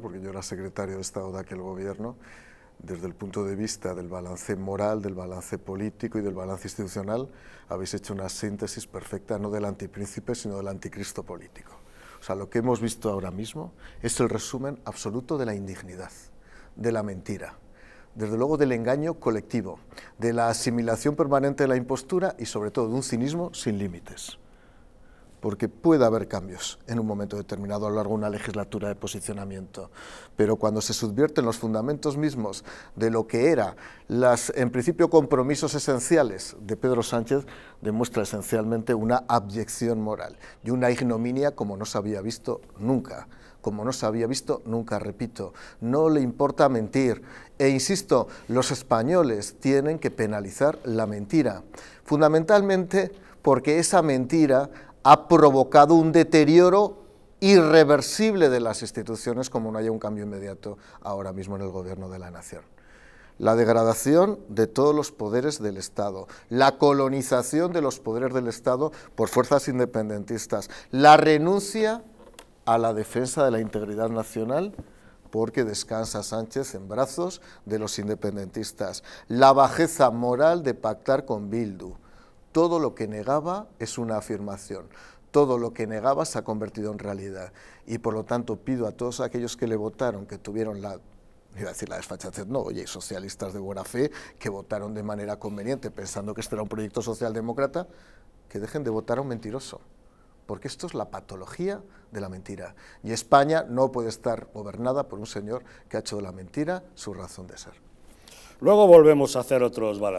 porque yo era secretario de Estado de aquel gobierno, desde el punto de vista del balance moral, del balance político y del balance institucional, habéis hecho una síntesis perfecta, no del antipríncipe, sino del anticristo político. O sea, lo que hemos visto ahora mismo es el resumen absoluto de la indignidad, de la mentira, desde luego del engaño colectivo, de la asimilación permanente de la impostura y sobre todo de un cinismo sin límites porque puede haber cambios en un momento determinado a lo largo de una legislatura de posicionamiento. Pero cuando se subvierten los fundamentos mismos de lo que era, las, en principio, compromisos esenciales de Pedro Sánchez, demuestra esencialmente una abyección moral y una ignominia como no se había visto nunca como no se había visto nunca, repito, no le importa mentir. E insisto, los españoles tienen que penalizar la mentira, fundamentalmente porque esa mentira ha provocado un deterioro irreversible de las instituciones como no haya un cambio inmediato ahora mismo en el gobierno de la nación. La degradación de todos los poderes del Estado, la colonización de los poderes del Estado por fuerzas independentistas, la renuncia a la defensa de la integridad nacional porque descansa Sánchez en brazos de los independentistas, la bajeza moral de pactar con Bildu, todo lo que negaba es una afirmación. Todo lo que negaba se ha convertido en realidad. Y por lo tanto pido a todos aquellos que le votaron, que tuvieron la iba decir la desfachatez, no, oye, socialistas de buena fe que votaron de manera conveniente pensando que este era un proyecto socialdemócrata, que dejen de votar a un mentiroso, porque esto es la patología de la mentira. Y España no puede estar gobernada por un señor que ha hecho de la mentira su razón de ser. Luego volvemos a hacer otros